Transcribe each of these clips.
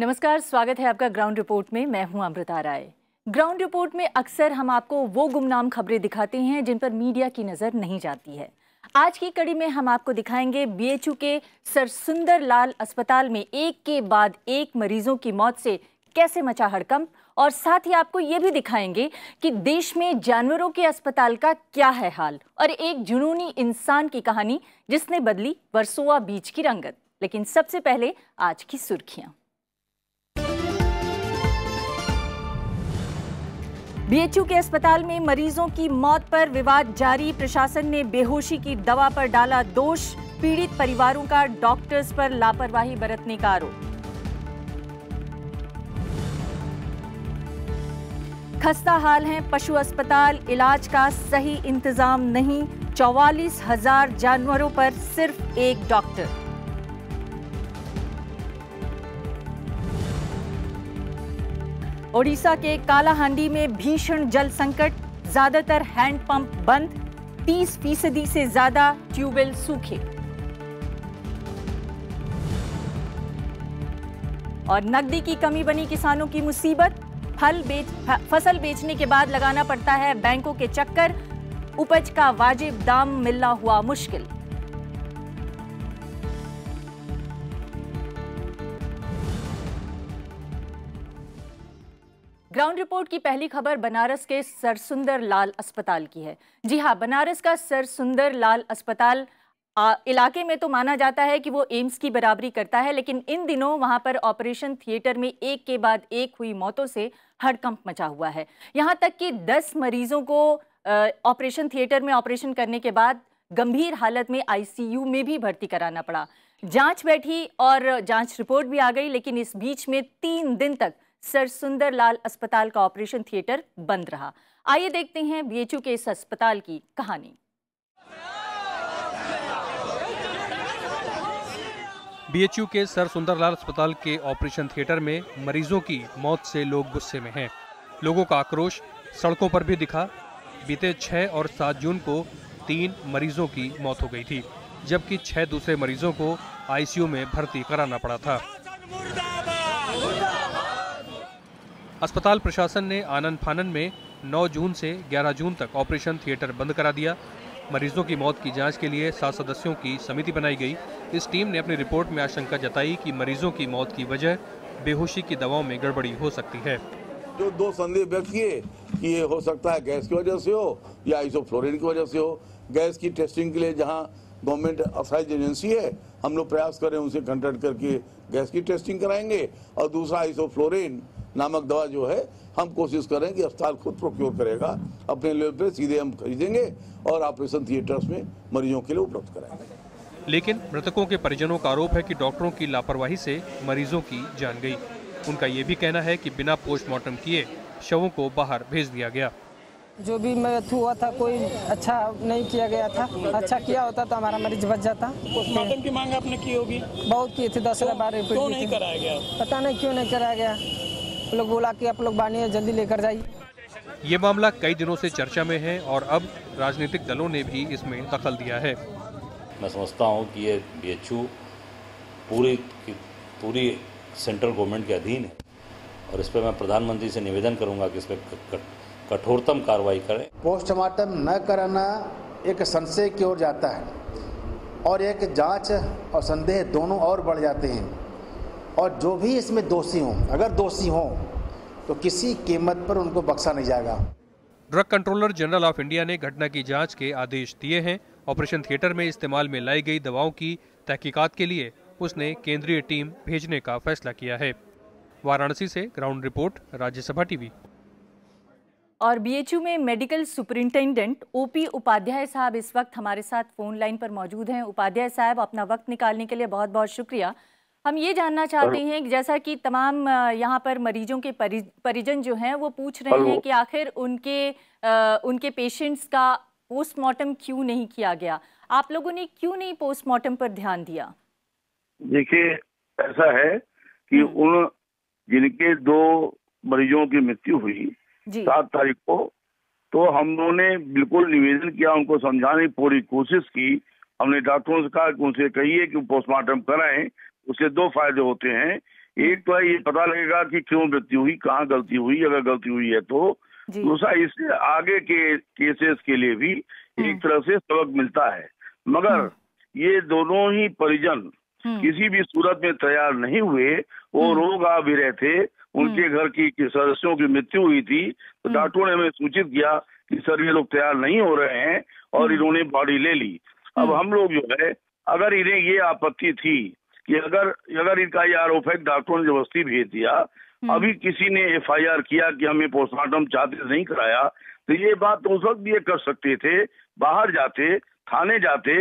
नमस्कार स्वागत है आपका ग्राउंड रिपोर्ट में मैं हूं अमृता राय ग्राउंड रिपोर्ट में अक्सर हम आपको वो गुमनाम खबरें दिखाते हैं जिन पर मीडिया की नज़र नहीं जाती है आज की कड़ी में हम आपको दिखाएंगे बीएचयू के सर सुंदर लाल अस्पताल में एक के बाद एक मरीजों की मौत से कैसे मचा हड़कंप और साथ ही आपको ये भी दिखाएंगे कि देश में जानवरों के अस्पताल का क्या है हाल और एक जुनूनी इंसान की कहानी जिसने बदली वर्सोवा बीच की रंगत लेकिन सबसे पहले आज की सुर्खियां बीएचयू के अस्पताल में मरीजों की मौत पर विवाद जारी प्रशासन ने बेहोशी की दवा पर डाला दोष पीड़ित परिवारों का डॉक्टर्स पर लापरवाही बरतने का आरोप खस्ता हाल है पशु अस्पताल इलाज का सही इंतजाम नहीं चौवालीस हजार जानवरों पर सिर्फ एक डॉक्टर ओडिशा के कालाहांडी में भीषण जल संकट ज्यादातर हैंडपंप बंद 30 फीसदी से ज्यादा ट्यूबवेल सूखे और नकदी की कमी बनी किसानों की मुसीबत फल बेच फसल बेचने के बाद लगाना पड़ता है बैंकों के चक्कर उपज का वाजिब दाम मिलना हुआ मुश्किल ग्राउंड रिपोर्ट की पहली खबर बनारस के सरसुंदर लाल अस्पताल की है जी हाँ बनारस का सर सुंदर लाल अस्पताल आ, इलाके में तो माना जाता है कि वो एम्स की बराबरी करता है लेकिन इन दिनों वहां पर ऑपरेशन थिएटर में एक के बाद एक हुई मौतों से हड़कंप मचा हुआ है यहाँ तक कि 10 मरीजों को ऑपरेशन थिएटर में ऑपरेशन करने के बाद गंभीर हालत में आईसीयू में भी भर्ती कराना पड़ा जांच बैठी और जांच रिपोर्ट भी आ गई लेकिन इस बीच में तीन दिन तक सर सुंदरलाल अस्पताल का ऑपरेशन थिएटर बंद रहा आइए देखते हैं बीएचयू के इस अस्पताल की कहानी बीएचयू के सर सुंदरलाल अस्पताल के ऑपरेशन थिएटर में मरीजों की मौत से लोग गुस्से में हैं लोगों का आक्रोश सड़कों पर भी दिखा बीते 6 और 7 जून को तीन मरीजों की मौत हो गई थी जबकि छह दूसरे मरीजों को आईसीयू में भर्ती कराना पड़ा था अस्पताल प्रशासन ने आनंद फानन में 9 जून से 11 जून तक ऑपरेशन थिएटर बंद करा दिया मरीजों की मौत की जांच के लिए सात सदस्यों की समिति बनाई गई इस टीम ने अपनी रिपोर्ट में आशंका जताई कि मरीजों की मौत की वजह बेहोशी की दवाओं में गड़बड़ी हो सकती है जो दो संदेह व्यक्त किए कि ये हो सकता है गैस की वजह से हो या आइसोफ्लोरिन की वजह से हो गैस की टेस्टिंग के लिए जहाँ गवर्नमेंट अथराइज एजेंसी है हम लोग प्रयास करें उनसे कंटेक्ट करके गैस की टेस्टिंग कराएंगे और दूसरा आइसोफ्लोरिन नामक दवा जो है हम कोशिश करें कि अस्पताल खुद प्रोक्योर करेगा अपने लेवल पे सीधे हम खरीदेंगे और ऑपरेशन थिएटर्स में मरीजों के लिए उपलब्ध कराएंगे लेकिन मृतकों के परिजनों का आरोप है कि डॉक्टरों की लापरवाही से मरीजों की जान गई उनका ये भी कहना है कि बिना पोस्टमार्टम किए शवों को बाहर भेज दिया गया जो भी मृत हुआ था कोई अच्छा नहीं किया गया था अच्छा किया होता तो हमारा मरीज बच जाता पोस्टमार्टम की मांग आपने की होगी बहुत की थी दस हज़ार बारह पता नहीं क्यों नहीं कराया गया आप लोग बोला कि आप लोग बानिए जल्दी लेकर जाइए ये मामला कई दिनों से चर्चा में है और अब राजनीतिक दलों ने भी इसमें दखल दिया है मैं समझता हूँ कि ये बी पूरी पूरी सेंट्रल गवर्नमेंट के अधीन है और इस पर मैं प्रधानमंत्री से निवेदन करूँगा कि इस पर कठोरतम कार्रवाई करें पोस्टमार्टम न कराना एक संशय की ओर जाता है और एक जांच और संदेह दोनों और बढ़ जाते हैं और जो भी इसमें दोषी हों अगर दोषी हों तो किसी कीमत पर उनको बख्शा नहीं जाएगा drug controller general of India ने घटना की जांच के आदेश दिए हैं ऑपरेशन थिएटर में इस्तेमाल में लाई गई दवाओं की तहकीकात के लिए उसने केंद्रीय टीम भेजने का फैसला किया है वाराणसी से ग्राउंड रिपोर्ट राज्यसभा टीवी और बीएचयू में मेडिकल सुपरिंटेंडेंट ओपी उपाध्याय साहब इस वक्त हमारे साथ फोन लाइन पर मौजूद हैं उपाध्याय साहब अपना वक्त निकालने के लिए बहुत बहुत शुक्रिया हम ये जानना चाहते हैं जैसा कि तमाम यहाँ पर मरीजों के परिजन जो हैं वो पूछ रहे हैं कि आखिर उनके उनके पेशेंट्स का पोस्टमार्टम क्यों नहीं किया गया आप लोगों ने क्यों नहीं पोस्टमार्टम पर ध्यान दिया देखिए ऐसा है कि हम्म। उन जिनके दो मरीजों की मृत्यु हुई सात तारीख को तो हम लोगों ने बिल्कुल निवेदन किया उनको समझाने की पूरी कोशिश की हमने डॉक्टरों से कहा उनसे कहिए कि पोस्टमार्टम कराएं उसके दो फायदे होते हैं एक तो ये पता लगेगा कि क्यों मृत्यु हुई कहाँ गलती हुई अगर गलती हुई है तो दूसरा इससे आगे के केसेस के लिए भी हम्म। एक तरह से सबक मिलता है मगर हम्म। ये दोनों ही परिजन हम्म। किसी भी सूरत में तैयार नहीं हुए वो रोग आ भी रहे थे उनके घर की सदस्यों की मृत्यु हुई थी तो डॉक्टरों ने हमें सूचित किया कि सर ये लोग तैयार नहीं हो रहे हैं और इन्होंने बॉडी ले ली अब हम लोग जो है अगर इन्हें ये आपत्ति थी कि अगर अगर इनका ये आरोप है डॉक्टरों ने जबरदस्ती भेज दिया हम्म। अभी किसी ने एफ किया कि हमें पोस्टमार्टम चाहते नहीं कराया तो ये बात तो उस वक्त भी ये कर सकते थे बाहर जाते थाने जाते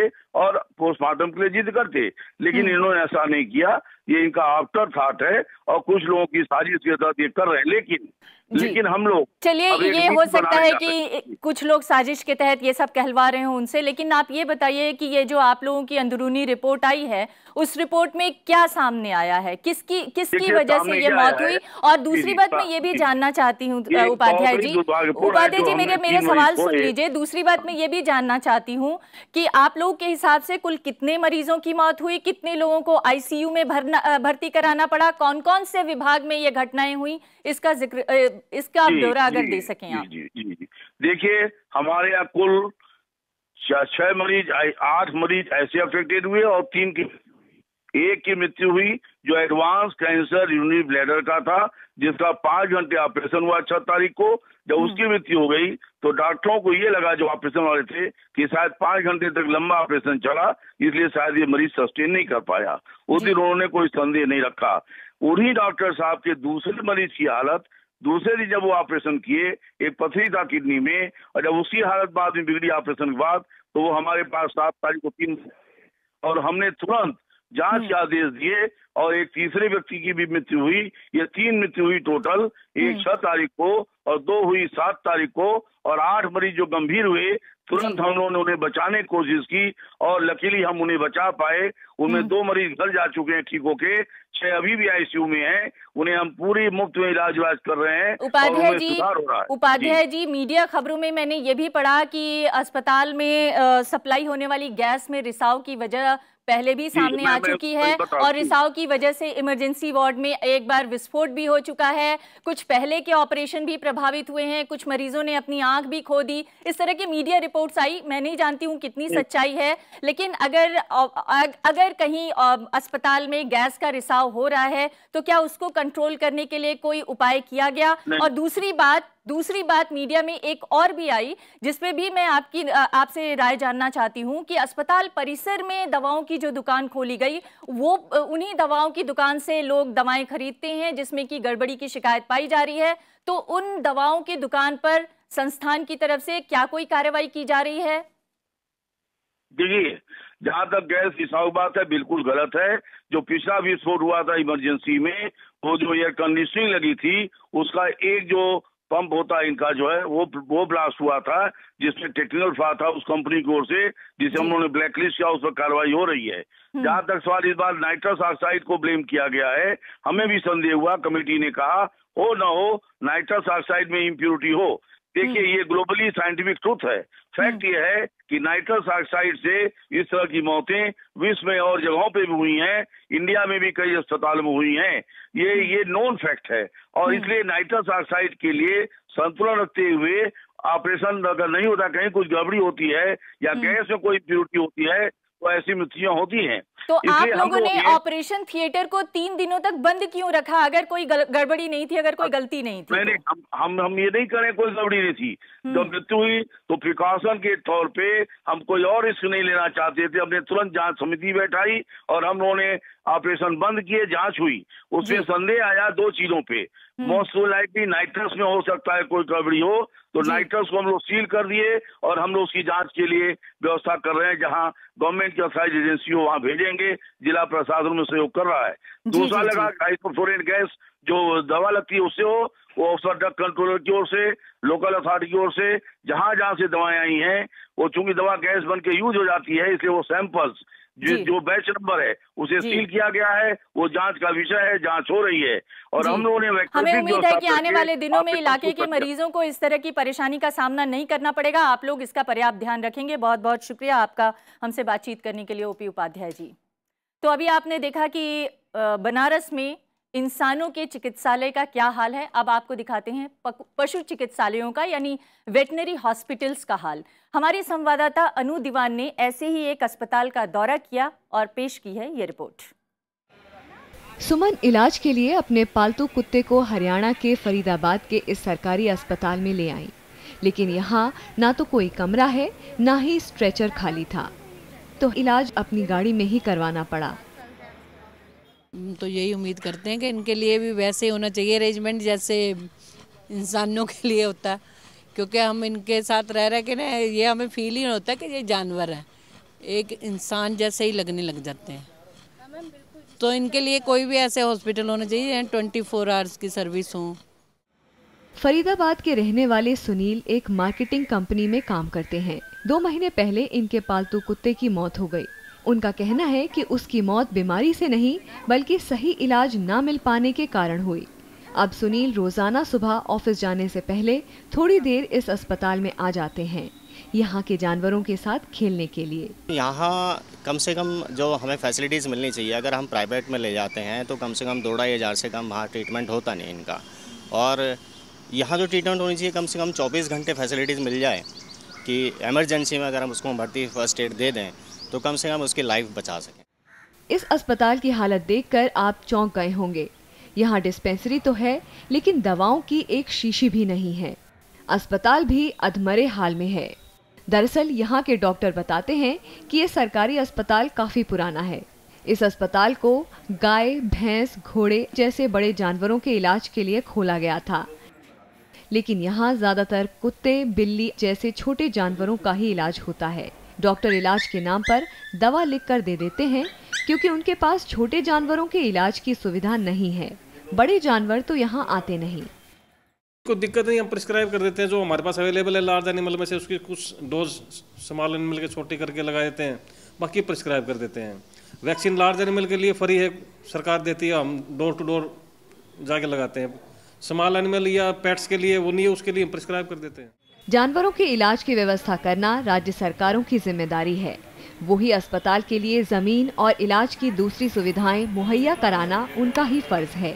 और पोस्टमार्टम के लिए जिद करते लेकिन हम्म। इन्होंने ऐसा नहीं किया ये इनका आफ्टर थाट है और कुछ लोगों की साजिश के साथ ये कर रहे हैं लेकिन लेकिन हम लोग चलिए ये हो सकता है कि कुछ लोग साजिश के तहत ये सब कहलवा रहे हो उनसे लेकिन आप ये बताइए कि ये जो आप लोगों की अंदरूनी रिपोर्ट आई है उस रिपोर्ट में क्या सामने आया है किसकी किसकी वजह से ये मौत हुई और दूसरी बात मैं ये भी जानना चाहती हूँ उपाध्याय जी उपाध्याय जी मेरे मेरे सवाल सुन लीजिए दूसरी बात मैं ये भी जानना चाहती हूँ कि आप लोगों के हिसाब से कुल कितने मरीजों की मौत हुई कितने लोगों को आईसीयू में भरना भर्ती कराना पड़ा कौन कौन से विभाग में ये घटनाएं हुई इसका जिक्र इसका आप ब्यौरा अगर दे सकें आप देखिए हमारे यहाँ कुल छह मरीज आठ मरीज ऐसे अफेक्टेड हुए और तीन की एक की मृत्यु हुई जो एडवांस कैंसर यूनिट ब्लैडर का था जिसका पांच घंटे ऑपरेशन हुआ छह तारीख को जब हम्म। उसकी मृत्यु हो गई तो डॉक्टरों को ये लगा जो ऑपरेशन वाले थे कि शायद पांच घंटे तक लंबा ऑपरेशन चला इसलिए शायद ये मरीज सस्टेन नहीं कर पाया उस दिन उन्होंने कोई संदेह नहीं रखा उन्हीं डॉक्टर साहब के दूसरे मरीज की हालत दूसरे दिन जब वो ऑपरेशन किए एक पथरी था किडनी में और जब उसी हालत बाद में बिगड़ी ऑपरेशन के बाद तो वो हमारे पास सात तारीख को तीन और हमने तुरंत जांच के हम्म। आदेश दिए और एक तीसरे व्यक्ति की भी मृत्यु हुई ये तीन मृत्यु हुई टोटल एक हम्म। छह तारीख को और दो हुई सात तारीख को और आठ मरीज जो गंभीर हुए तुरंत हम लोगों ने उन्हें बचाने की कोशिश की और लकीली हम उन्हें बचा पाए उनमें हम्म। दो मरीज घर जा चुके हैं ठीक होके छह अभी भी आईसीयू में हैं उन्हें हम पूरी मुफ्त में इलाज इलाज कर रहे हैं उपाध्याय जी उपाध्याय जी मीडिया खबरों में मैंने ये भी पढ़ा कि अस्पताल में सप्लाई होने वाली गैस में रिसाव की वजह पहले भी सामने आ चुकी है और रिसाव की वजह से इमरजेंसी वार्ड में एक बार विस्फोट भी हो चुका है कुछ पहले के ऑपरेशन भी प्रभावित हुए हैं कुछ मरीजों ने अपनी आंख भी खो दी इस तरह की मीडिया रिपोर्ट्स आई मैं नहीं जानती हूँ कितनी सच्चाई है लेकिन अगर अगर कहीं अस्पताल में गैस का रिसाव हो रहा है तो क्या उसको कंट्रोल करने के लिए कोई उपाय किया गया और दूसरी बात दूसरी बात मीडिया में एक और भी आई जिसमें भी मैं आपकी आपसे राय जानना चाहती हूं कि अस्पताल परिसर में दवाओं की जो दुकान खोली गई वो उन्हीं दवाओं की दुकान से लोग दवाएं खरीदते हैं जिसमें कि गड़बड़ी की शिकायत पाई जा रही है तो उन दवाओं की दुकान पर संस्थान की तरफ से क्या कोई कार्रवाई की जा रही है देखिए जहाँ तक गैस रिसाव बात है बिल्कुल गलत है जो पिछला विस्फोट हुआ था इमरजेंसी में वो जो एयर कंडीशनिंग लगी थी उसका एक जो पंप होता इनका जो है वो वो ब्लास्ट हुआ था जिसमें टेक्निकल फा था उस कंपनी की ओर से जिसे हम लोगों ने ब्लैकलिस्ट किया उस पर कार्रवाई हो रही है हम्म। जहां तक सवाल इस बार नाइट्रस ऑक्साइड को ब्लेम किया गया है हमें भी संदेह हुआ कमेटी ने कहा हो ना हो नाइट्रस ऑक्साइड में इम्प्योरिटी हो देखिए हम्म। ये ग्लोबली साइंटिफिक ट्रूथ है फैक्ट हम्म। ये है कि नाइट्रस ऑक्साइड से इस तरह की मौतें विश्व में और जगहों पे भी हुई हैं इंडिया में भी कई अस्पताल में हुई हैं ये हम्म। ये नॉन फैक्ट है और इसलिए नाइट्रस ऑक्साइड के लिए संतुलन रखते हुए ऑपरेशन अगर नहीं होता कहीं कुछ गड़बड़ी होती है या गैस में कोई प्योरिटी होती है तो ऐसी मृत्युएं होती हैं तो आप लोगों ने ऑपरेशन थिएटर को तीन दिनों तक बंद क्यों रखा अगर कोई गड़बड़ी नहीं थी अगर कोई गलती नहीं थी मैंने तो। हम हम, हम ये नहीं करें कोई गड़बड़ी नहीं थी जब हम्म। मृत्यु हुई तो प्रिकॉशन के तौर पे हम कोई और रिस्क नहीं लेना चाहते थे हमने तुरंत जांच समिति बैठाई और हम लोगों ने ऑपरेशन बंद किए जांच हुई उसमें संदेह आया दो चीजों पे मोस्टी हम्म। नाइट्रस में हो सकता है कोई गड़बड़ी हो तो नाइट्रस को हम लोग सील कर दिए और हम लोग उसकी जांच के लिए व्यवस्था कर रहे हैं जहां गवर्नमेंट की ऑथराइज एजेंसी हो वहां भेजेंगे होंगे जिला प्रशासन में सहयोग कर रहा है दूसरा लगा हाइपोफोरेट गैस जो दवा लगती है उससे हो वो ऑफिसर ड्रग कंट्रोलर की ओर से लोकल अथॉरिटी की ओर से जहां जहां से दवाएं आई हैं वो चूंकि दवा गैस बन के यूज हो जाती है इसलिए वो सैंपल्स जो जो बैच नंबर है उसे सील किया गया है वो जांच का विषय है जांच हो रही है और हम लोगों ने हमें उम्मीद है कि आने वाले दिनों में इलाके के मरीजों को इस तरह की परेशानी का सामना नहीं करना पड़ेगा आप लोग इसका पर्याप्त ध्यान रखेंगे बहुत बहुत शुक्रिया आपका हमसे बातचीत करने के लिए ओपी उपाध्याय जी तो अभी आपने देखा कि बनारस में इंसानों के चिकित्सालय का क्या हाल है अब आपको दिखाते हैं पशु चिकित्सालयों का यानी वेटनरी हॉस्पिटल्स का हाल हमारे संवाददाता अनु दीवान ने ऐसे ही एक अस्पताल का दौरा किया और पेश की है ये रिपोर्ट सुमन इलाज के लिए अपने पालतू कुत्ते को हरियाणा के फरीदाबाद के इस सरकारी अस्पताल में ले आई लेकिन यहाँ ना तो कोई कमरा है ना ही स्ट्रेचर खाली था तो इलाज अपनी गाड़ी में ही करवाना पड़ा तो यही उम्मीद करते हैं कि इनके लिए भी वैसे ही होना चाहिए अरेंजमेंट जैसे इंसानों के लिए होता है क्योंकि हम इनके साथ रह रहे कि ना ये हमें फील ही होता है कि ये जानवर हैं एक इंसान जैसे ही लगने लग जाते हैं तो इनके लिए कोई भी ऐसे हॉस्पिटल होना चाहिए ट्वेंटी फोर आवर्स की सर्विस हों फरीदाबाद के रहने वाले सुनील एक मार्केटिंग कंपनी में काम करते हैं दो महीने पहले इनके पालतू कुत्ते की मौत हो गई उनका कहना है कि उसकी मौत बीमारी से नहीं बल्कि सही इलाज न मिल पाने के कारण हुई अब सुनील रोजाना सुबह ऑफिस जाने से पहले थोड़ी देर इस अस्पताल में आ जाते हैं यहाँ के जानवरों के साथ खेलने के लिए यहाँ कम से कम जो हमें फैसिलिटीज़ मिलनी चाहिए अगर हम प्राइवेट में ले जाते हैं तो कम से कम दो ढाई हज़ार से कम वहाँ ट्रीटमेंट होता नहीं इनका और यहाँ तो ट्रीटमेंट होनी चाहिए कम से कम चौबीस घंटे फैसिलिटीज़ मिल जाए कि एमरजेंसी में अगर हम उसको भर्ती फर्स्ट एड दे दें तो कम से कम उसकी लाइफ बचा सकें इस अस्पताल की हालत देखकर आप चौंक गए होंगे यहाँ डिस्पेंसरी तो है लेकिन दवाओं की एक शीशी भी नहीं है अस्पताल भी अधमरे हाल में है दरअसल यहाँ के डॉक्टर बताते हैं कि ये सरकारी अस्पताल काफ़ी पुराना है इस अस्पताल को गाय भैंस घोड़े जैसे बड़े जानवरों के इलाज के लिए खोला गया था लेकिन यहाँ ज्यादातर कुत्ते बिल्ली जैसे छोटे जानवरों का ही इलाज होता है डॉक्टर इलाज के नाम पर दवा लिख कर दे देते हैं क्योंकि उनके पास छोटे जानवरों के इलाज की सुविधा नहीं है बड़े जानवर तो यहाँ आते नहीं को दिक्कत नहीं हम प्रिस्क्राइब कर देते हैं जो हमारे पास अवेलेबल है लार्ज एनिमल में से उसकी कुछ डोज स्मॉल एनिमल के छोटे करके लगा देते हैं बाकी प्रिस्क्राइब कर देते हैं वैक्सीन लार्ज एनिमल के लिए फ्री है सरकार देती है हम डोर टू डोर जाके लगाते हैं स्मॉल एनिमल या पेट्स के लिए वो नहीं है उसके लिए प्रिस्क्राइब कर देते हैं जानवरों के इलाज की व्यवस्था करना राज्य सरकारों की जिम्मेदारी है वही अस्पताल के लिए जमीन और इलाज की दूसरी सुविधाएं मुहैया कराना उनका ही फर्ज है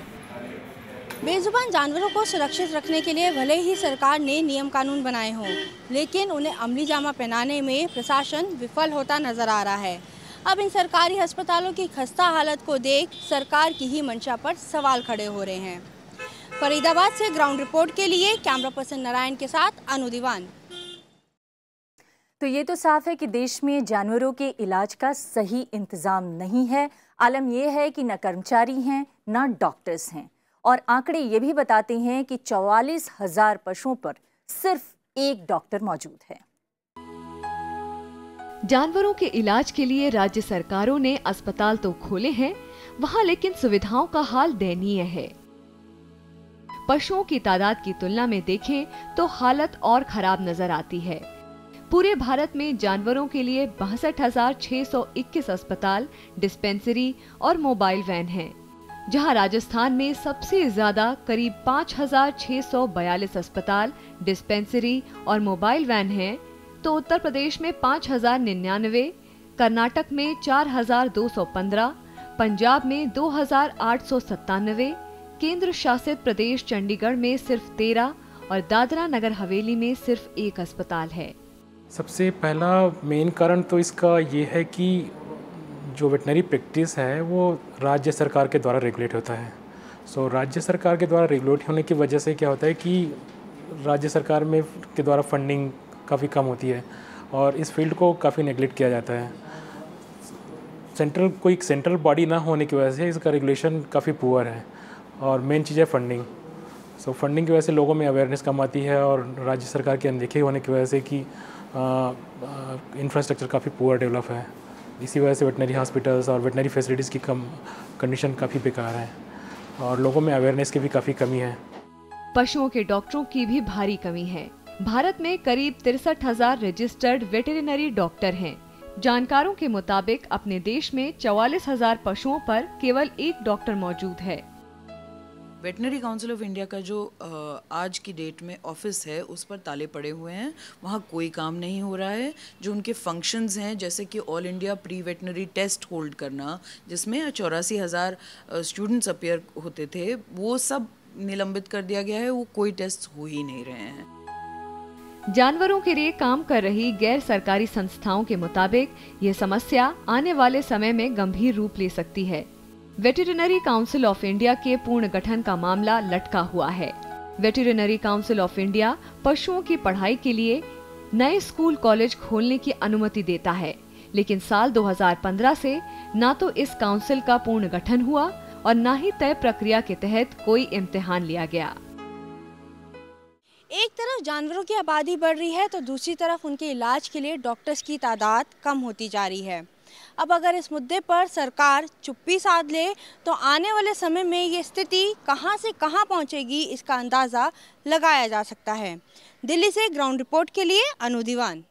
बेजुबान जानवरों को सुरक्षित रखने के लिए भले ही सरकार ने नियम कानून बनाए हों लेकिन उन्हें अमली जामा पहनाने में प्रशासन विफल होता नजर आ रहा है अब इन सरकारी अस्पतालों की खस्ता हालत को देख सरकार की ही मंशा पर सवाल खड़े हो रहे हैं फरीदाबाद से ग्राउंड रिपोर्ट के लिए कैमरा पर्सन नारायण के साथ अनु दीवान तो ये तो साफ है कि देश में जानवरों के इलाज का सही इंतज़ाम नहीं है आलम यह है कि न कर्मचारी हैं न डॉक्टर्स हैं और आंकड़े ये भी बताते हैं कि चौवालीस हजार पशुओं पर सिर्फ एक डॉक्टर मौजूद है जानवरों के इलाज के लिए राज्य सरकारों ने अस्पताल तो खोले हैं वहाँ लेकिन सुविधाओं का हाल दयनीय है पशुओं की तादाद की तुलना में देखें तो हालत और खराब नजर आती है पूरे भारत में जानवरों के लिए बासठ अस्पताल डिस्पेंसरी और मोबाइल वैन हैं, जहां राजस्थान में सबसे ज्यादा करीब 5,642 अस्पताल डिस्पेंसरी और मोबाइल वैन हैं, तो उत्तर प्रदेश में पाँच हजार निन्यानवे कर्नाटक में 4,215, पंजाब में दो हजार आठ सौ केंद्र शासित प्रदेश चंडीगढ़ में सिर्फ तेरह और दादरा नगर हवेली में सिर्फ एक अस्पताल है सबसे पहला मेन कारण तो इसका ये है कि जो वेटनरी प्रैक्टिस है वो राज्य सरकार के द्वारा रेगुलेट होता है सो so, राज्य सरकार के द्वारा रेगुलेट होने की वजह से क्या होता है कि राज्य सरकार में के द्वारा फंडिंग काफ़ी कम होती है और इस फील्ड को काफ़ी नेगलेक्ट किया जाता है सेंट्रल कोई सेंट्रल बॉडी ना होने की वजह से इसका रेगुलेशन काफ़ी पुअर है और मेन चीज़ है फंडिंग सो so, फंडिंग की वजह से लोगों में अवेयरनेस कम आती है और राज्य सरकार के अनदेखे होने की वजह से कि इंफ्रास्ट्रक्चर काफ़ी पुअर डेवलप है इसी वजह से वेटनरी हॉस्पिटल्स और वेटनरी फैसिलिटीज़ की कम कंडीशन काफ़ी बेकार है और लोगों में अवेयरनेस की भी काफ़ी कमी है पशुओं के डॉक्टरों की भी भारी कमी है भारत में करीब तिरसठ हजार रजिस्टर्ड वेटरिनरी डॉक्टर हैं। जानकारों के मुताबिक अपने देश में चौवालीस हजार पशुओं पर केवल एक डॉक्टर मौजूद है वेटनरी काउंसिल ऑफ इंडिया का जो आज की डेट में ऑफिस है उस पर ताले पड़े हुए हैं वहाँ कोई काम नहीं हो रहा है जो उनके फंक्शंस हैं जैसे कि all India pre veterinary test hold करना जिसमें चौरासी हज़ार स्टूडेंट्स अपेयर होते थे वो सब निलंबित कर दिया गया है वो कोई टेस्ट हो ही नहीं रहे हैं जानवरों के लिए काम कर रही गैर सरकारी संस्थाओं के मुताबिक ये समस्या आने वाले समय में गंभीर रूप ले सकती है वेटरनरी काउंसिल ऑफ इंडिया के पूर्ण गठन का मामला लटका हुआ है वेटरनरी काउंसिल ऑफ इंडिया पशुओं की पढ़ाई के लिए नए स्कूल कॉलेज खोलने की अनुमति देता है लेकिन साल 2015 से ना तो इस काउंसिल का पूर्ण गठन हुआ और ना ही तय प्रक्रिया के तहत कोई इम्तिहान लिया गया एक तरफ जानवरों की आबादी बढ़ रही है तो दूसरी तरफ उनके इलाज के लिए डॉक्टर्स की तादाद कम होती जा रही है अब अगर इस मुद्दे पर सरकार चुप्पी साध ले तो आने वाले समय में ये स्थिति कहां से कहां पहुंचेगी इसका अंदाज़ा लगाया जा सकता है दिल्ली से ग्राउंड रिपोर्ट के लिए अनु दीवान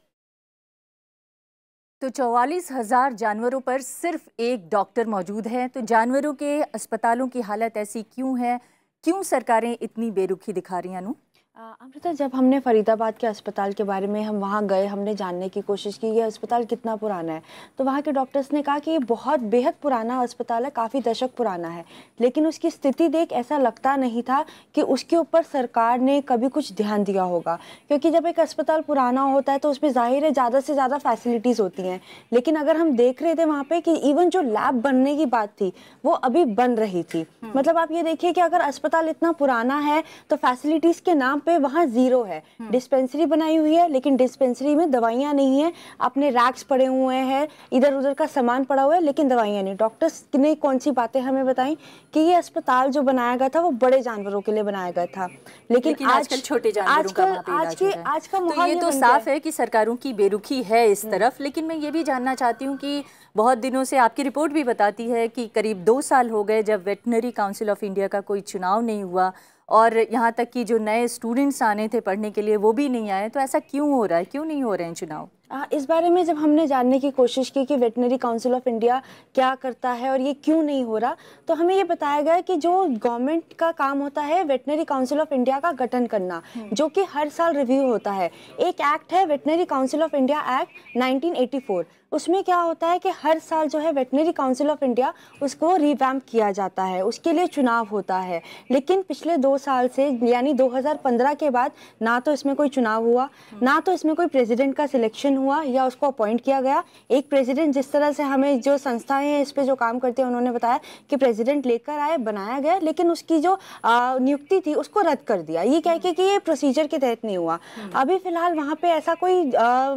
तो चौवालीस हज़ार जानवरों पर सिर्फ एक डॉक्टर मौजूद हैं तो जानवरों के अस्पतालों की हालत ऐसी क्यों है क्यों सरकारें इतनी बेरुखी दिखा रही हैं अनु अमृता जब हमने फरीदाबाद के अस्पताल के बारे में हम वहाँ गए हमने जानने की कोशिश की ये अस्पताल कितना पुराना है तो वहाँ के डॉक्टर्स ने कहा कि ये बहुत बेहद पुराना अस्पताल है काफ़ी दशक पुराना है लेकिन उसकी स्थिति देख ऐसा लगता नहीं था कि उसके ऊपर सरकार ने कभी कुछ ध्यान दिया होगा क्योंकि जब एक अस्पताल पुराना होता है तो उसमें जाहिर है ज़्यादा से ज़्यादा फैसिलिटीज़ होती हैं लेकिन अगर हम देख रहे थे वहाँ पर कि इवन जो लैब बनने की बात थी वो अभी बन रही थी हम्म। मतलब आप ये देखिए कि अगर अस्पताल इतना पुराना है तो फैसिलिटीज़ के नाम पे वहाँ जीरो है डिस्पेंसरी हम्म। बनाई हुई है लेकिन डिस्पेंसरी में दवाइयाँ नहीं है अपने रैक्स पड़े हुए हैं इधर उधर का सामान पड़ा हुआ है लेकिन दवाइयाँ नहीं डॉक्टर्स ने कौन सी बातें हमें बताई कि ये अस्पताल जो बनाया गया था वो बड़े जानवरों के लिए बनाया गया था लेकिन, लेकिन आजकल छोटे आजकल आज के आज का तो ये तो साफ है कि सरकारों की बेरुखी है इस हम्म। तरफ लेकिन मैं ये भी जानना चाहती हूँ कि बहुत दिनों से आपकी रिपोर्ट भी बताती है कि करीब दो साल हो गए जब वेटनरी काउंसिल ऑफ इंडिया का कोई चुनाव नहीं हुआ और यहाँ तक कि जो नए स्टूडेंट्स आने थे पढ़ने के लिए वो भी नहीं आए तो ऐसा क्यों हो रहा है क्यों नहीं हो रहे हैं चुनाव आ, इस बारे में जब हमने जानने की कोशिश की कि वेटनरी काउंसिल ऑफ इंडिया क्या करता है और ये क्यों नहीं हो रहा तो हमें ये बताया गया कि जो गवर्नमेंट का काम होता है वेटनरी काउंसिल ऑफ इंडिया का गठन करना हम्म। जो कि हर साल रिव्यू होता है एक एक्ट है veterinary council of India act 1984 उसमें क्या होता है कि हर साल जो है वेटनरी काउंसिल ऑफ इंडिया उसको रिवैम्प किया जाता है उसके लिए चुनाव होता है लेकिन पिछले दो साल से यानी 2015 के बाद ना तो इसमें कोई चुनाव हुआ हम्म। ना तो इसमें कोई प्रेसिडेंट का सिलेक्शन हुआ या उसको अपॉइंट किया गया एक प्रेसिडेंट जिस तरह से हमें जो संस्थाएं हैं इस पर जो काम करते हैं उन्होंने बताया कि प्रेजिडेंट लेकर आए बनाया गया लेकिन उसकी जो नियुक्ति थी उसको रद्द कर दिया ये कह के कि ये प्रोसीजर के तहत नहीं हुआ हम्म। अभी फिलहाल वहाँ पर ऐसा कोई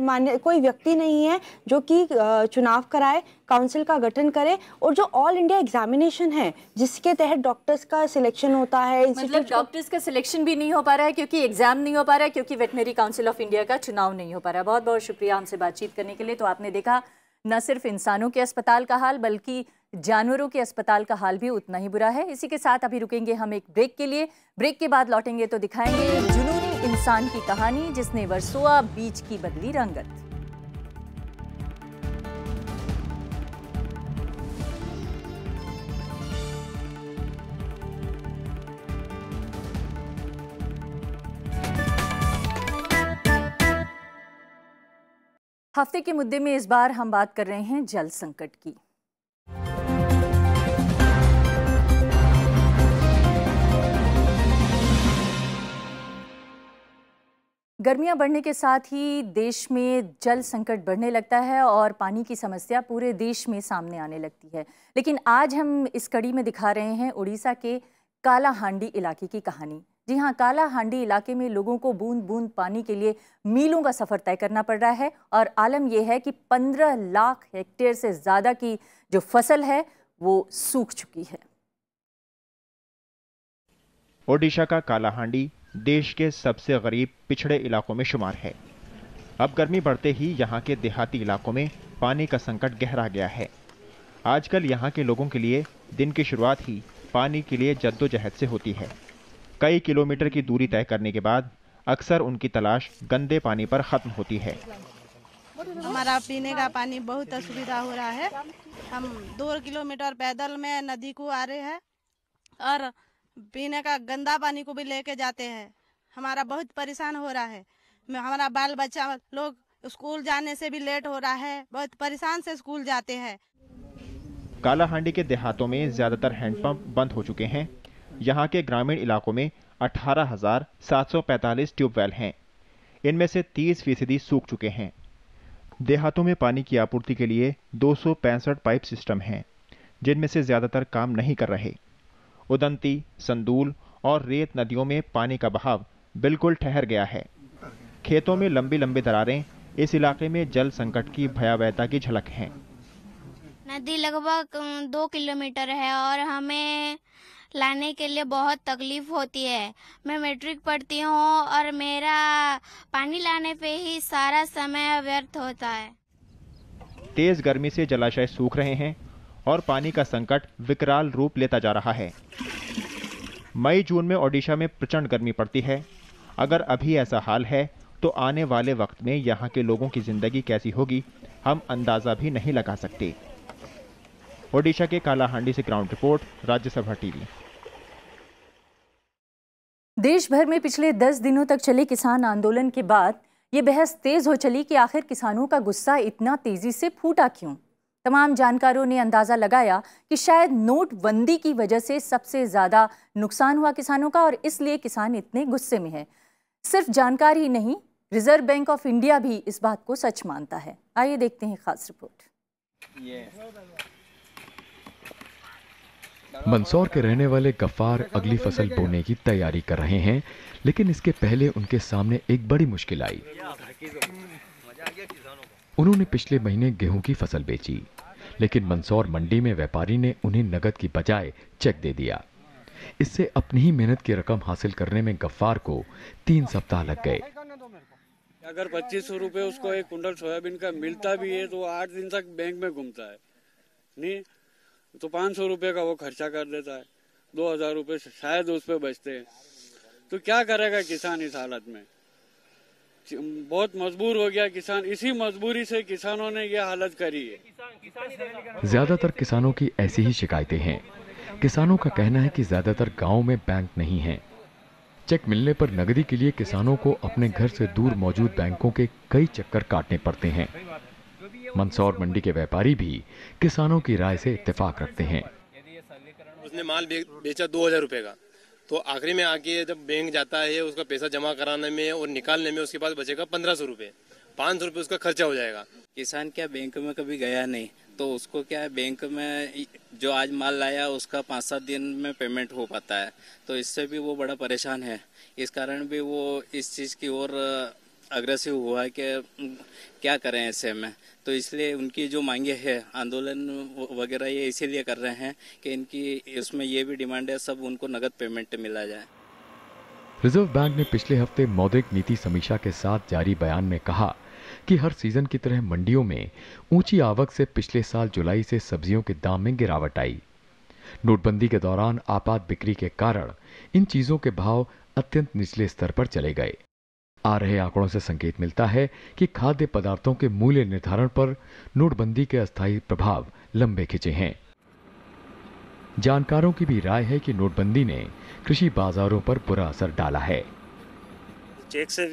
मान्य कोई व्यक्ति नहीं है जो कि ही चुनाव कराए काउंसिल का गठन करे और जो ऑल इंडिया एग्जामिनेशन है जिसके तहत डॉक्टर्स का सिलेक्शन होता है मतलब डॉक्टर्स का सिलेक्शन भी नहीं हो पा रहा है क्योंकि एग्जाम नहीं हो पा रहा है क्योंकि वेटनरी काउंसिल ऑफ इंडिया का चुनाव नहीं हो पा रहा है बहुत बहुत शुक्रिया हमसे बातचीत करने के लिए तो आपने देखा न सिर्फ इंसानों के अस्पताल का हाल बल्कि जानवरों के अस्पताल का हाल भी उतना ही बुरा है इसी के साथ अभी रुकेंगे हम एक ब्रेक के लिए ब्रेक के बाद लौटेंगे तो दिखाएंगे जुनूनी इंसान की कहानी जिसने वर्सोआ बीच की बदली रंगत हफ्ते के मुद्दे में इस बार हम बात कर रहे हैं जल संकट की गर्मियां बढ़ने के साथ ही देश में जल संकट बढ़ने लगता है और पानी की समस्या पूरे देश में सामने आने लगती है लेकिन आज हम इस कड़ी में दिखा रहे हैं उड़ीसा के कालाहांडी इलाके की कहानी जी हाँ काला हांडी इलाके में लोगों को बूंद बूंद पानी के लिए मीलों का सफ़र तय करना पड़ रहा है और आलम यह है कि 15 लाख हेक्टेयर से ज़्यादा की जो फसल है वो सूख चुकी है ओडिशा का काला हांडी देश के सबसे गरीब पिछड़े इलाकों में शुमार है अब गर्मी बढ़ते ही यहाँ के देहाती इलाकों में पानी का संकट गहरा गया है आजकल यहाँ के लोगों के लिए दिन की शुरुआत ही पानी के लिए जद्दोजहद से होती है कई किलोमीटर की दूरी तय करने के बाद अक्सर उनकी तलाश गंदे पानी पर खत्म होती है हमारा पीने का पानी बहुत असुविधा हो रहा है हम दो किलोमीटर पैदल में नदी को आ रहे हैं और पीने का गंदा पानी को भी लेके जाते हैं हमारा बहुत परेशान हो रहा है हमारा बाल बच्चा लोग स्कूल जाने से भी लेट हो रहा है बहुत परेशान से स्कूल जाते हैं कालाहांडी के देहातों में ज्यादातर हैंडपंप बंद हो चुके हैं यहाँ के ग्रामीण इलाकों में 18,745 ट्यूबवेल हैं इनमें से 30 फीसदी सूख चुके हैं देहातों में पानी की आपूर्ति के लिए दो पाइप सिस्टम हैं जिनमें से ज़्यादातर काम नहीं कर रहे उदंती संदूल और रेत नदियों में पानी का बहाव बिल्कुल ठहर गया है खेतों में लंबी लंबी दरारें इस इलाके में जल संकट की भयावहता की झलक हैं नदी लगभग दो किलोमीटर है और हमें लाने के लिए बहुत तकलीफ होती है मैं मैट्रिक पढ़ती हूँ और मेरा पानी लाने पे ही सारा समय व्यर्थ होता है तेज गर्मी से जलाशय सूख रहे हैं और पानी का संकट विकराल रूप लेता जा रहा है मई जून में ओडिशा में प्रचंड गर्मी पड़ती है अगर अभी ऐसा हाल है तो आने वाले वक्त में यहाँ के लोगों की जिंदगी कैसी होगी हम अंदाजा भी नहीं लगा सकते ओडिशा के कालाहांडी से ग्राउंड रिपोर्ट राज्यसभा टीवी देश भर में पिछले दस दिनों तक चले किसान आंदोलन के बाद ये बहस तेज़ हो चली कि आखिर किसानों का गुस्सा इतना तेज़ी से फूटा क्यों तमाम जानकारों ने अंदाज़ा लगाया कि शायद नोटबंदी की वजह से सबसे ज़्यादा नुकसान हुआ किसानों का और इसलिए किसान इतने गुस्से में है सिर्फ जानकार ही नहीं रिजर्व बैंक ऑफ इंडिया भी इस बात को सच मानता है आइए देखते हैं खास रिपोर्ट मंदसौर के रहने वाले गफ्फार अगली फसल बोने की तैयारी कर रहे हैं लेकिन इसके पहले उनके सामने एक बड़ी मुश्किल आई उन्होंने पिछले महीने गेहूं की फसल बेची लेकिन मंदसौर मंडी में व्यापारी ने उन्हें नगद की बजाय चेक दे दिया इससे अपनी ही मेहनत की रकम हासिल करने में गफ्फार को तीन सप्ताह लग गए अगर पच्चीस सौ उसको एक कुंटल सोयाबीन का मिलता भी है तो आठ दिन तक बैंक में घूमता है नहीं तो पाँच सौ रुपये का वो खर्चा कर देता है दो हजार रुपये शायद उस पर बचते हैं तो क्या करेगा किसान इस हालत में बहुत मजबूर हो गया किसान इसी मजबूरी से किसानों ने यह हालत करी है ज्यादातर किसानों की ऐसी ही शिकायतें हैं किसानों का कहना है कि ज्यादातर गाँव में बैंक नहीं है चेक मिलने पर नगदी के लिए किसानों को अपने घर से दूर मौजूद बैंकों के कई चक्कर काटने पड़ते हैं मंदसौर मंडी के व्यापारी भी किसानों की राय से इतफाक रखते हैं उसने माल बेचा दो हजार रूपए का तो आखिरी में आके जब बैंक जाता है उसका पैसा जमा कराने में और निकालने में उसके पास बचेगा पंद्रह सौ रूपए पाँच सौ रूपए उसका खर्चा हो जाएगा किसान क्या बैंक में कभी गया नहीं तो उसको क्या है बैंक में जो आज माल लाया उसका पाँच सात दिन में पेमेंट हो पाता है तो इससे भी वो बड़ा परेशान है इस कारण भी वो इस चीज़ की ओर अग्रेसिव हुआ है कि क्या करें ऐसे में तो इसलिए उनकी जो मांगे है आंदोलन वगैरह ये इसीलिए कर रहे हैं कि इनकी उसमें ये भी डिमांड है सब उनको नगद पेमेंट मिला जाए रिजर्व बैंक ने पिछले हफ्ते मौद्रिक नीति समीक्षा के साथ जारी बयान में कहा कि हर सीजन की तरह मंडियों में ऊंची आवक से पिछले साल जुलाई से सब्जियों के दाम में गिरावट आई नोटबंदी के दौरान आपात बिक्री के कारण इन चीजों के भाव अत्यंत निचले स्तर पर चले गए आ रहे आंकड़ों से संकेत मिलता है कि खाद्य पदार्थों के मूल्य निर्धारण पर नोटबंदी के अस्थायी प्रभाव लंबे खिंचे हैं जानकारों की भी राय है कि नोटबंदी ने कृषि बाजारों पर बुरा असर डाला है चेक से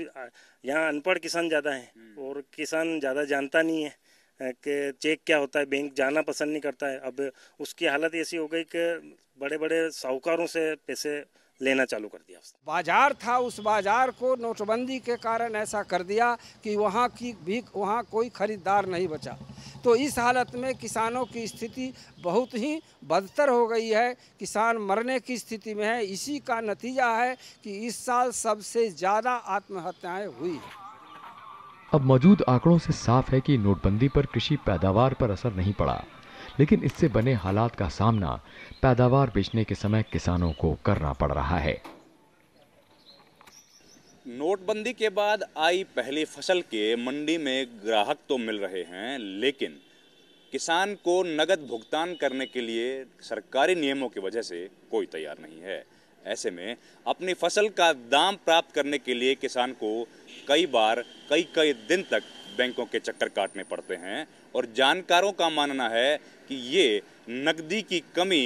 यहाँ अनपढ़ किसान ज़्यादा है हम्म। और किसान ज़्यादा जानता नहीं है कि चेक क्या होता है बैंक जाना पसंद नहीं करता है अब उसकी हालत ऐसी हो गई कि बड़े बड़े साहूकारों से पैसे लेना चालू कर दिया बाजार था उस बाजार को नोटबंदी के कारण ऐसा कर दिया कि वहाँ की भी वहाँ कोई खरीदार नहीं बचा तो इस हालत में किसानों की स्थिति बहुत ही बदतर हो गई है किसान मरने की स्थिति में है इसी का नतीजा है कि इस साल सबसे ज़्यादा आत्महत्याएं हुई अब मौजूद आंकड़ों से साफ है कि नोटबंदी पर कृषि पैदावार पर असर नहीं पड़ा लेकिन इससे बने हालात का सामना पैदावार बेचने के समय किसानों को करना पड़ रहा है नोटबंदी के बाद आई पहली फसल के मंडी में ग्राहक तो मिल रहे हैं लेकिन किसान को नगद भुगतान करने के लिए सरकारी नियमों की वजह से कोई तैयार नहीं है ऐसे में अपनी फसल का दाम प्राप्त करने के लिए किसान को कई बार कई कई दिन तक बैंकों के चक्कर काटने पड़ते हैं और जानकारों का मानना है कि ये नकदी की कमी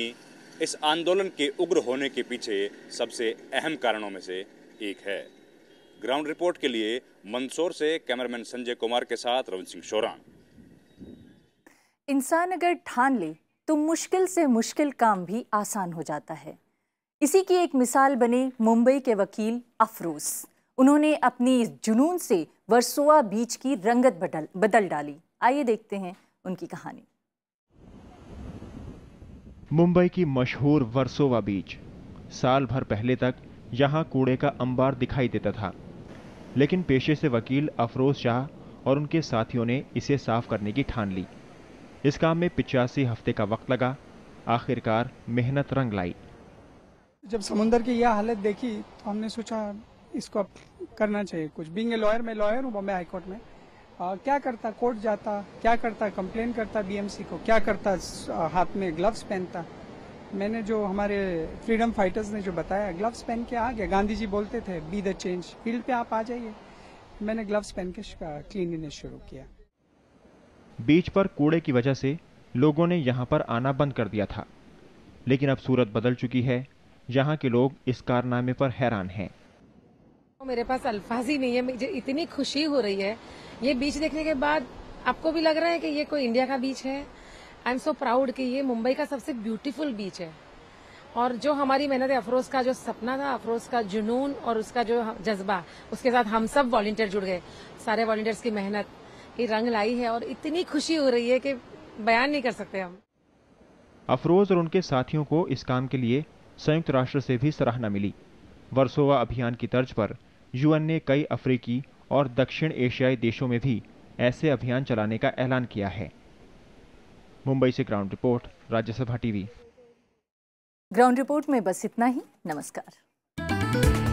इस आंदोलन के उग्र होने के पीछे सबसे अहम कारणों में से एक है ग्राउंड रिपोर्ट के लिए मंदसौर से कैमरामैन संजय कुमार के साथ रविंद्र सिंह शोरान इंसान अगर ठान ले तो मुश्किल से मुश्किल काम भी आसान हो जाता है इसी की एक मिसाल बने मुंबई के वकील अफरोज उन्होंने अपनी इस जुनून से वर्सोवा बीच की रंगत बदल बदल डाली आइए देखते हैं उनकी कहानी मुंबई की मशहूर वर्सोवा बीच साल भर पहले तक यहाँ कूड़े का अंबार दिखाई देता था लेकिन पेशे से वकील अफरोज शाह और उनके साथियों ने इसे साफ करने की ठान ली इस काम में पिचासी हफ्ते का वक्त लगा आखिरकार मेहनत रंग लाई जब समुंदर की यह हालत देखी तो हमने सोचा इसको करना चाहिए कुछ बींग लॉयर मैं लॉयर हूँ बॉम्बे हाईकोर्ट में आ, क्या करता कोर्ट जाता क्या करता कंप्लेन करता बीएमसी को क्या करता हाथ में ग्लव्स पहनता मैंने जो हमारे फ्रीडम फाइटर्स ने जो बताया ग्लव्स पहन के आ गया गांधी जी बोलते थे बी द चेंज फील्ड पे आप आ जाइए मैंने ग्लव्स पहन के लेने शुरू किया बीच पर कूड़े की वजह से लोगों ने यहाँ पर आना बंद कर दिया था लेकिन अब सूरत बदल चुकी है यहाँ के लोग इस कारनामे पर हैरान हैं मेरे पास अल्फाज ही नहीं है मुझे इतनी खुशी हो रही है ये बीच देखने के बाद आपको भी लग रहा है कि ये कोई इंडिया का बीच है आई एम सो प्राउड कि ये मुंबई का सबसे ब्यूटीफुल बीच है और जो हमारी मेहनत है अफरोज का जो सपना था अफरोज का जुनून और उसका जो जज्बा उसके साथ हम सब वॉल्टियर जुड़ गए सारे वॉल्टियर्स की मेहनत ये रंग लाई है और इतनी खुशी हो रही है कि बयान नहीं कर सकते हम अफरोज और उनके साथियों को इस काम के लिए संयुक्त राष्ट्र से भी सराहना मिली वर्सोवा अभियान की तर्ज पर यूएन ने कई अफ्रीकी और दक्षिण एशियाई देशों में भी ऐसे अभियान चलाने का ऐलान किया है मुंबई से ground report Rajya Sabha TV ground report में बस इतना ही नमस्कार